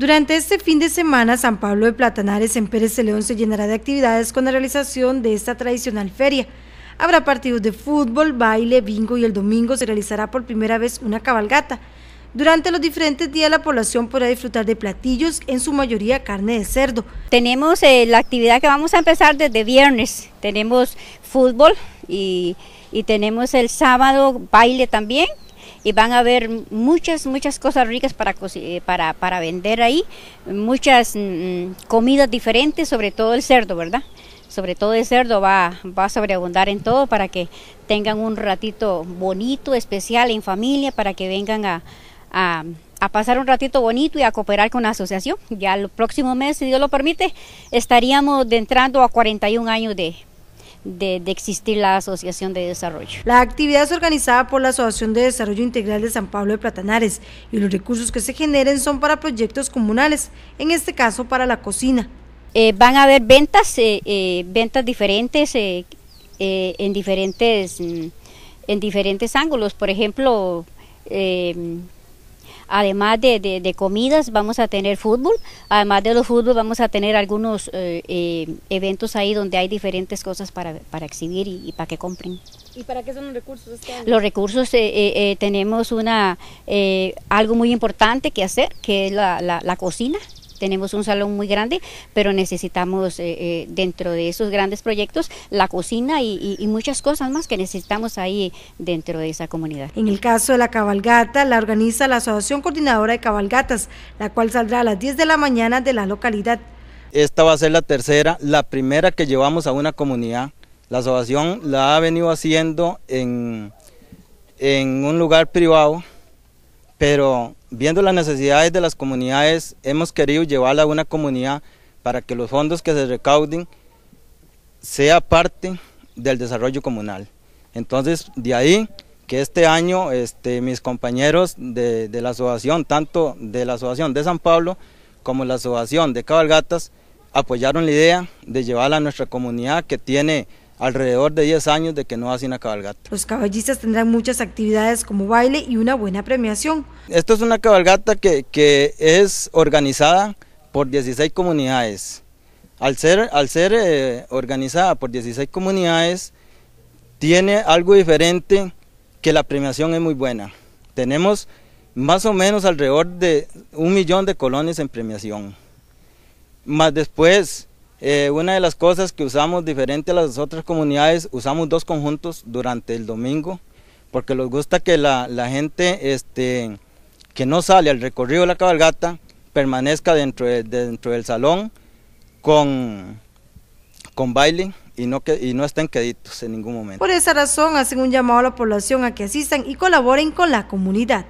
Durante este fin de semana, San Pablo de Platanares en Pérez de León se llenará de actividades con la realización de esta tradicional feria. Habrá partidos de fútbol, baile, bingo y el domingo se realizará por primera vez una cabalgata. Durante los diferentes días la población podrá disfrutar de platillos, en su mayoría carne de cerdo. Tenemos eh, la actividad que vamos a empezar desde viernes. Tenemos fútbol y, y tenemos el sábado baile también y van a haber muchas, muchas cosas ricas para, eh, para, para vender ahí, muchas mm, mm, comidas diferentes, sobre todo el cerdo, ¿verdad? Sobre todo el cerdo va, va a sobreabundar en todo para que tengan un ratito bonito, especial en familia, para que vengan a, a pasar un ratito bonito y a cooperar con la asociación. Ya el próximo mes, si Dios lo permite, estaríamos entrando a 41 años de, de, existir la Asociación de Desarrollo. La actividad es organizada por la Asociación de Desarrollo Integral de San Pablo de Platanares y los recursos que se generen son para proyectos comunales, en este caso para la cocina. Eh, van a haber ventas, eh, eh, ventas diferentes en diferentes mm, en diferentes ángulos. Por ejemplo, además de, de, comidas, vamos a tener fútbol. Además de los fútbol, vamos a tener algunos eh, eh, eventos ahí donde hay diferentes cosas para, exhibir y, para que compren. ¿Y para qué son los recursos? Este los recursos eh, tenemos una algo muy importante que hacer, que es la, la cocina tenemos un salón muy grande, pero necesitamos eh, eh, dentro de esos grandes proyectos la cocina y, muchas cosas más que necesitamos ahí dentro de esa comunidad. En el caso de la cabalgata, la organiza la Asociación Coordinadora de Cabalgatas, la cual saldrá a las 10 de la mañana de la localidad. Esta va a ser la tercera, la primera que llevamos a una comunidad. La asociación la ha venido haciendo en, en un lugar privado pero viendo las necesidades de las comunidades, hemos querido llevarla a una comunidad para que los fondos que se recauden sea parte del desarrollo comunal. Entonces, de ahí que este año este, mis compañeros de, de, la asociación, tanto de la asociación de San Pablo como la asociación de Cabalgatas, apoyaron la idea de llevarla a nuestra comunidad que tiene alrededor de 10 años de que no hacen una cabalgata. Los caballistas tendrán muchas actividades como baile y una buena premiación. Esto es una cabalgata que, es organizada por 16 comunidades. Al ser, eh, organizada por 16 comunidades, tiene algo diferente que la premiación es muy buena. Tenemos más o menos alrededor de un millón de colones en premiación. Más después eh, una de las cosas que usamos diferente a las otras comunidades, usamos dos conjuntos durante el domingo, porque nos gusta que la, gente este, que no sale al recorrido de la cabalgata permanezca dentro, del salón con, con baile y no, que, y no estén queditos en ningún momento. Por esa razón hacen un llamado a la población a que asistan y colaboren con la comunidad.